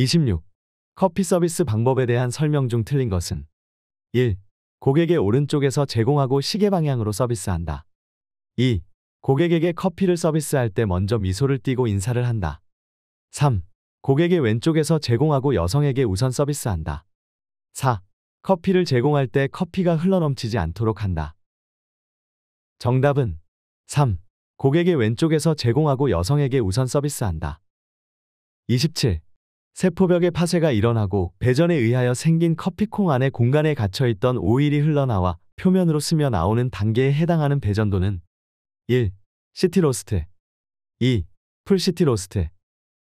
26. 커피 서비스 방법에 대한 설명 중 틀린 것은 1. 고객의 오른쪽에서 제공하고 시계 방향으로 서비스한다. 2. 고객에게 커피를 서비스할 때 먼저 미소를 띠고 인사를 한다. 3. 고객의 왼쪽에서 제공하고 여성에게 우선 서비스한다. 4. 커피를 제공할 때 커피가 흘러넘치지 않도록 한다. 정답은 3. 고객의 왼쪽에서 제공하고 여성에게 우선 서비스한다. 27. 세포벽의 파쇄가 일어나고 배전에 의하여 생긴 커피콩 안의 공간에 갇혀있던 오일이 흘러나와 표면으로 스며 나오는 단계에 해당하는 배전도는 1. 시티로스트 2. 풀시티 로스트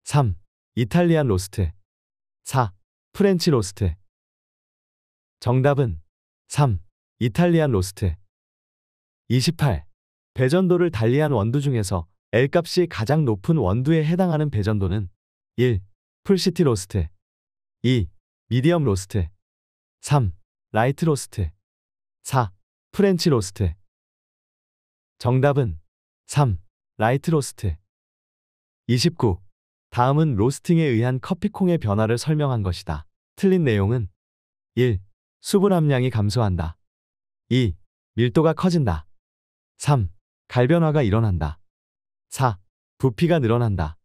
3. 이탈리안 로스트 4. 프렌치 로스트 정답은 3. 이탈리안 로스트 28. 배전도를 달리한 원두 중에서 L값이 가장 높은 원두에 해당하는 배전도는 1. 풀시티 로스트 2. 미디엄 로스트 3. 라이트 로스트 4. 프렌치 로스트 정답은 3. 라이트 로스트 29. 다음은 로스팅에 의한 커피콩의 변화를 설명한 것이다. 틀린 내용은 1. 수분 함량이 감소한다. 2. 밀도가 커진다. 3. 갈변화가 일어난다. 4. 부피가 늘어난다.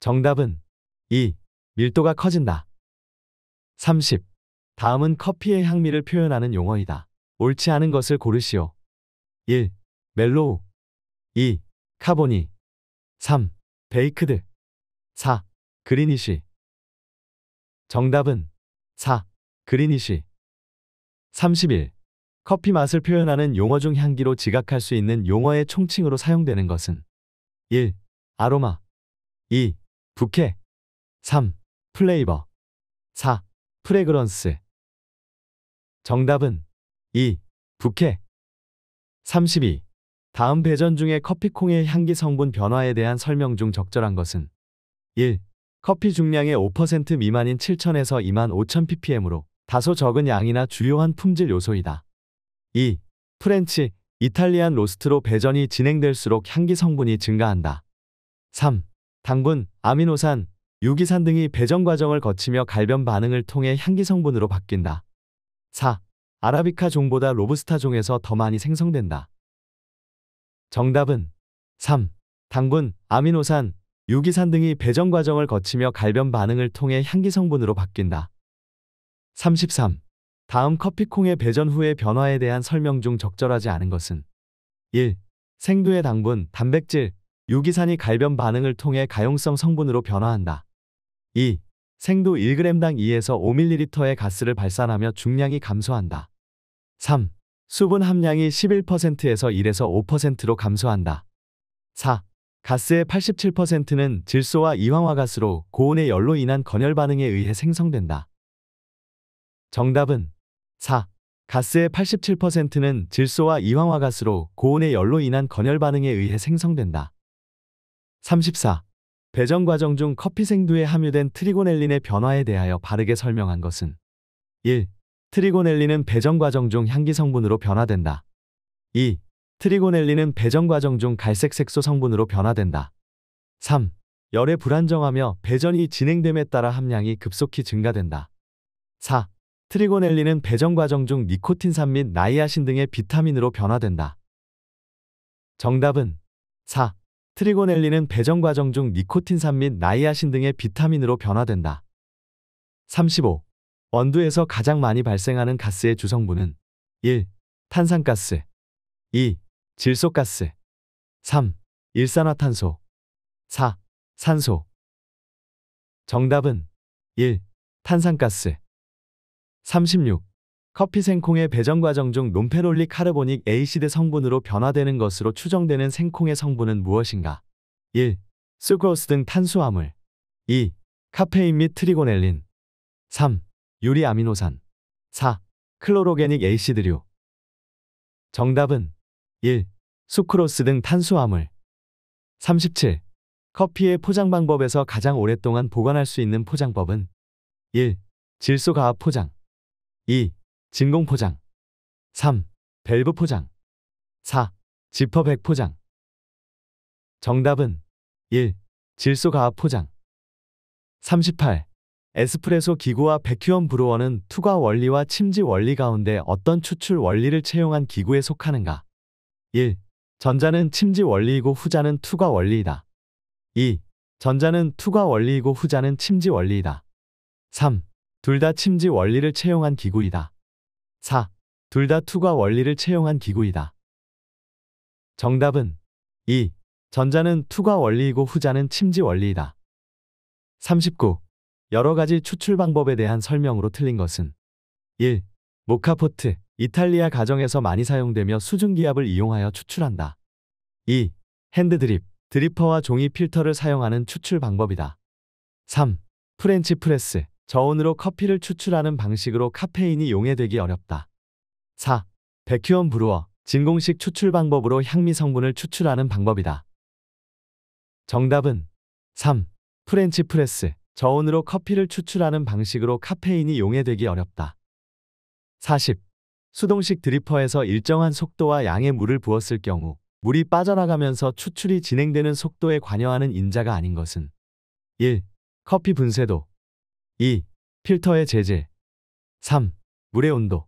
정답은 2. 밀도가 커진다. 30. 다음은 커피의 향미를 표현하는 용어이다. 옳지 않은 것을 고르시오. 1. 멜로우 2. 카보니 3. 베이크드 4. 그리니쉬 정답은 4. 그리니쉬 31. 커피 맛을 표현하는 용어 중 향기로 지각할 수 있는 용어의 총칭으로 사용되는 것은 1. 아로마 2. 부케 3. 플레이버 4. 프레그런스 정답은 2. 부케 32. 다음 배전 중에 커피콩의 향기 성분 변화에 대한 설명 중 적절한 것은 1. 커피 중량의 5% 미만인 7,000에서 25,000ppm으로 다소 적은 양이나 주요한 품질 요소이다. 2. 프렌치, 이탈리안 로스트로 배전이 진행될수록 향기 성분이 증가한다. 3. 당분, 아미노산, 유기산 등이 배전 과정을 거치며 갈변 반응을 통해 향기 성분으로 바뀐다. 4. 아라비카 종보다 로부스타 종에서 더 많이 생성된다. 정답은 3. 당분, 아미노산, 유기산 등이 배전 과정을 거치며 갈변 반응을 통해 향기 성분으로 바뀐다. 33. 다음 커피콩의 배전 후의 변화에 대한 설명 중 적절하지 않은 것은 1. 생두의 당분, 단백질, 유기산이 갈변 반응을 통해 가용성 성분으로 변화한다. 2. 생도 1g당 2에서 5ml의 가스를 발산하며 중량이 감소한다. 3. 수분 함량이 11%에서 1에서 5%로 감소한다. 4. 가스의 87%는 질소와 이황화가스로 고온의 열로 인한 건열 반응에 의해 생성된다. 정답은 4. 가스의 87%는 질소와 이황화가스로 고온의 열로 인한 건열 반응에 의해 생성된다. 34. 배정 과정 중 커피 생두에 함유된 트리고넬린의 변화에 대하여 바르게 설명한 것은 1. 트리고넬린은 배정 과정 중 향기 성분으로 변화된다. 2. 트리고넬린은 배정 과정 중 갈색 색소 성분으로 변화된다. 3. 열에 불안정하며 배전이 진행됨에 따라 함량이 급속히 증가된다. 4. 트리고넬린은 배전 과정 중 니코틴산 및 나이아신 등의 비타민으로 변화된다. 정답은 4. 트리고넬리는 배정 과정 중 니코틴산 및 나이아신 등의 비타민으로 변화된다. 35. 원두에서 가장 많이 발생하는 가스의 주성분은 1. 탄산가스 2. 질소가스 3. 일산화탄소 4. 산소 정답은 1. 탄산가스 36. 커피 생콩의 배전 과정 중 논페롤릭 카르보닉 에이시드 성분으로 변화되는 것으로 추정되는 생콩의 성분은 무엇인가? 1. 수크로스 등 탄수화물 2. 카페인 및 트리고넬린 3. 유리 아미노산 4. 클로로게닉 에이시드류 정답은 1. 수크로스 등 탄수화물 37. 커피의 포장 방법에서 가장 오랫동안 보관할 수 있는 포장법은 1. 질소가합 포장 2. 진공 포장 3. 밸브 포장 4. 지퍼백 포장 정답은 1. 질소가압 포장 38. 에스프레소 기구와 백큐엄 브루어는 투과 원리와 침지 원리 가운데 어떤 추출 원리를 채용한 기구에 속하는가? 1. 전자는 침지 원리이고 후자는 투과 원리이다. 2. 전자는 투과 원리이고 후자는 침지 원리이다. 3. 둘 다 침지 원리를 채용한 기구이다. 4. 둘 다 투과 원리를 채용한 기구이다. 정답은 2. 전자는 투과 원리이고 후자는 침지 원리이다. 39. 여러 가지 추출 방법에 대한 설명으로 틀린 것은 1. 모카포트, 이탈리아 가정에서 많이 사용되며 수증기압을 이용하여 추출한다. 2. 핸드드립, 드리퍼와 종이 필터를 사용하는 추출 방법이다. 3. 프렌치 프레스, 저온으로 커피를 추출하는 방식으로 카페인이 용해되기 어렵다. 4. 백큐엄 브루어, 진공식 추출 방법으로 향미 성분을 추출하는 방법이다. 정답은 3. 프렌치 프레스, 저온으로 커피를 추출하는 방식으로 카페인이 용해되기 어렵다. 40. 수동식 드리퍼에서 일정한 속도와 양의 물을 부었을 경우 물이 빠져나가면서 추출이 진행되는 속도에 관여하는 인자가 아닌 것은 1. 커피 분쇄도 2. 필터의 재질 3. 물의 온도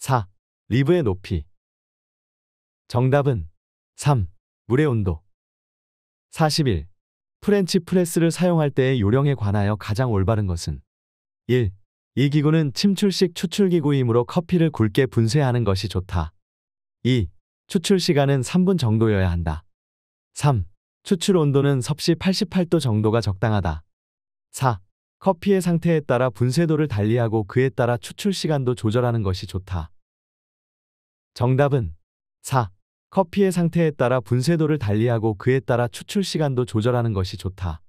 4. 리브의 높이 정답은 3. 물의 온도 41. 프렌치 프레스를 사용할 때의 요령에 관하여 가장 올바른 것은 1. 이 기구는 침출식 추출기구이므로 커피를 굵게 분쇄하는 것이 좋다. 2. 추출 시간은 3분 정도여야 한다. 3. 추출 온도는 섭씨 88도 정도가 적당하다. 4. 커피의 상태에 따라 분쇄도를 달리하고 그에 따라 추출 시간도 조절하는 것이 좋다. 정답은 4. 커피의 상태에 따라 분쇄도를 달리하고 그에 따라 추출 시간도 조절하는 것이 좋다.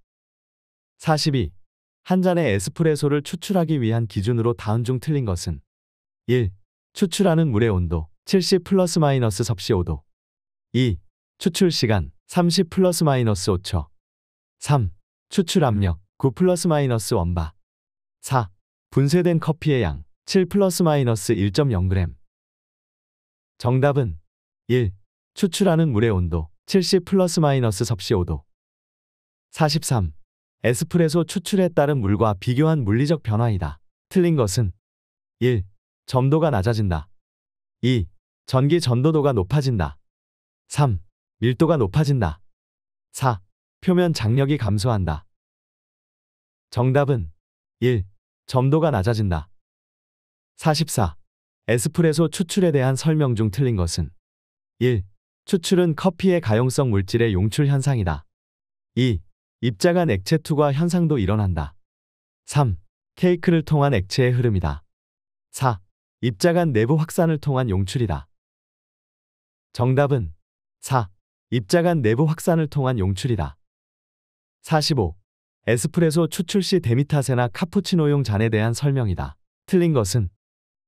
42. 한 잔의 에스프레소를 추출하기 위한 기준으로 다음 중 틀린 것은 1. 추출하는 물의 온도 70 플러스 마이너스 섭씨 5도 2. 추출 시간 30 플러스 마이너스 5초 3. 추출 압력 9 플러스 마이너스 원바 4. 분쇄된 커피의 양 7 플러스 마이너스 1.0g 정답은 1. 추출하는 물의 온도 70 플러스 마이너스 섭씨 5도 43. 에스프레소 추출에 따른 물과 비교한 물리적 변화이다. 틀린 것은 1. 점도가 낮아진다. 2. 전기 전도도가 높아진다. 3. 밀도가 높아진다. 4. 표면 장력이 감소한다. 정답은 1. 점도가 낮아진다. 44. 에스프레소 추출에 대한 설명 중 틀린 것은 1. 추출은 커피의 가용성 물질의 용출 현상이다. 2. 입자 간 액체 투과 현상도 일어난다. 3. 케이크를 통한 액체의 흐름이다. 4. 입자 간 내부 확산을 통한 용출이다. 정답은 4. 입자 간 내부 확산을 통한 용출이다. 45. 에스프레소 추출 시 데미타세나 카푸치노용 잔에 대한 설명이다. 틀린 것은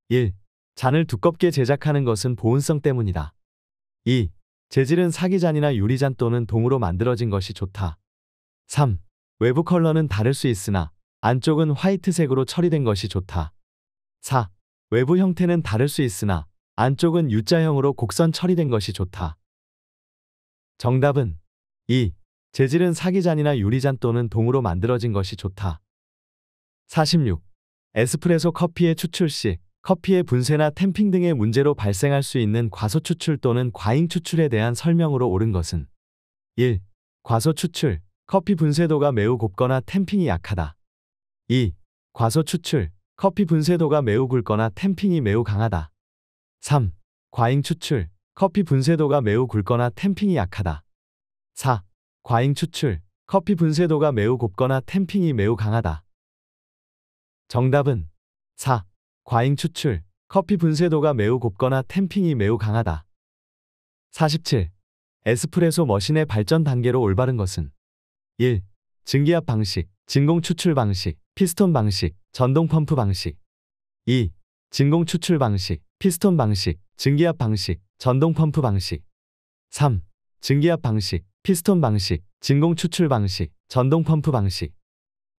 1. 잔을 두껍게 제작하는 것은 보온성 때문이다. 2. 재질은 사기잔이나 유리잔 또는 동으로 만들어진 것이 좋다. 3. 외부 컬러는 다를 수 있으나 안쪽은 화이트색으로 처리된 것이 좋다. 4. 외부 형태는 다를 수 있으나 안쪽은 U자형으로 곡선 처리된 것이 좋다. 정답은 2. 재질은 사기잔이나 유리잔 또는 동으로 만들어진 것이 좋다. 46. 에스프레소 커피의 추출 시 커피의 분쇄나 템핑 등의 문제로 발생할 수 있는 과소 추출 또는 과잉 추출에 대한 설명으로 옳은 것은 1. 과소 추출, 커피 분쇄도가 매우 곱거나 템핑이 약하다. 2. 과소 추출, 커피 분쇄도가 매우 굵거나 템핑이 매우 강하다. 3. 과잉 추출, 커피 분쇄도가 매우 굵거나 템핑이 약하다. 4. 과잉 추출, 커피 분쇄도가 매우 곱거나 템핑이 매우 강하다. 정답은 4. 과잉 추출, 커피 분쇄도가 매우 곱거나 템핑이 매우 강하다. 47. 에스프레소 머신의 발전 단계로 올바른 것은 1. 증기압 방식, 진공 추출 방식, 피스톤 방식, 전동 펌프 방식 2. 진공 추출 방식, 피스톤 방식, 증기압 방식, 전동 펌프 방식 3. 증기압 방식, 피스톤 방식, 진공 추출 방식, 전동 펌프 방식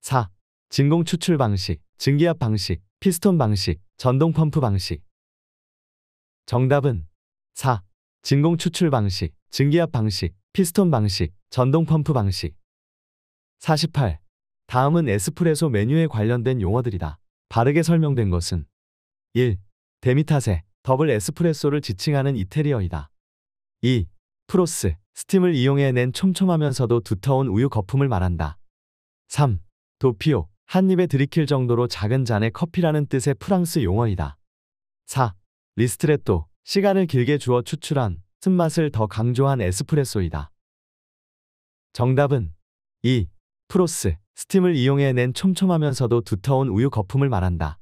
4. 진공 추출 방식, 증기압 방식, 피스톤 방식, 전동 펌프 방식 정답은 4. 진공 추출 방식, 증기압 방식, 피스톤 방식, 전동 펌프 방식 48. 다음은 에스프레소 메뉴에 관련된 용어들이다. 바르게 설명된 것은 1. 데미타세, 더블 에스프레소를 지칭하는 이태리어이다. 2. 프로스, 스팀을 이용해 낸 촘촘하면서도 두터운 우유 거품을 말한다. 3. 도피오, 한 입에 들이킬 정도로 작은 잔의 커피라는 뜻의 프랑스 용어이다. 4. 리스트레또, 시간을 길게 주어 추출한 쓴맛을 더 강조한 에스프레소이다. 정답은 2. 프로스, 스팀을 이용해 낸 촘촘하면서도 두터운 우유 거품을 말한다.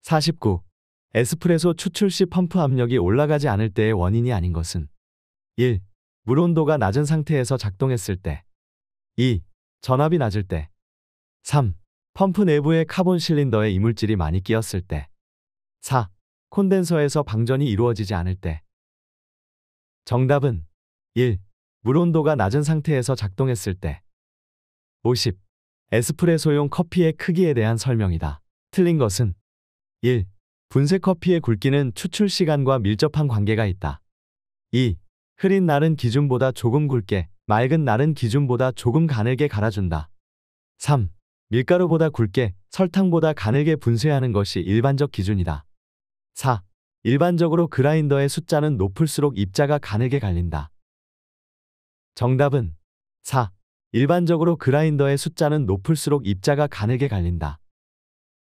49. 에스프레소 추출 시 펌프 압력이 올라가지 않을 때의 원인이 아닌 것은 1. 물 온도가 낮은 상태에서 작동했을 때 2. 전압이 낮을 때 3. 펌프 내부에 카본 실린더에 이물질이 많이 끼었을 때 4. 콘덴서에서 방전이 이루어지지 않을 때 정답은 1. 물 온도가 낮은 상태에서 작동했을 때 50. 에스프레소용 커피의 크기에 대한 설명이다. 틀린 것은 1. 분쇄 커피의 굵기는 추출 시간과 밀접한 관계가 있다. 2. 흐린 날은 기준보다 조금 굵게, 맑은 날은 기준보다 조금 가늘게 갈아준다. 3. 밀가루보다 굵게, 설탕보다 가늘게 분쇄하는 것이 일반적 기준이다. 4. 일반적으로 그라인더의 숫자는 높을수록 입자가 가늘게 갈린다. 정답은 4. 일반적으로 그라인더의 숫자는 높을수록 입자가 가늘게 갈린다.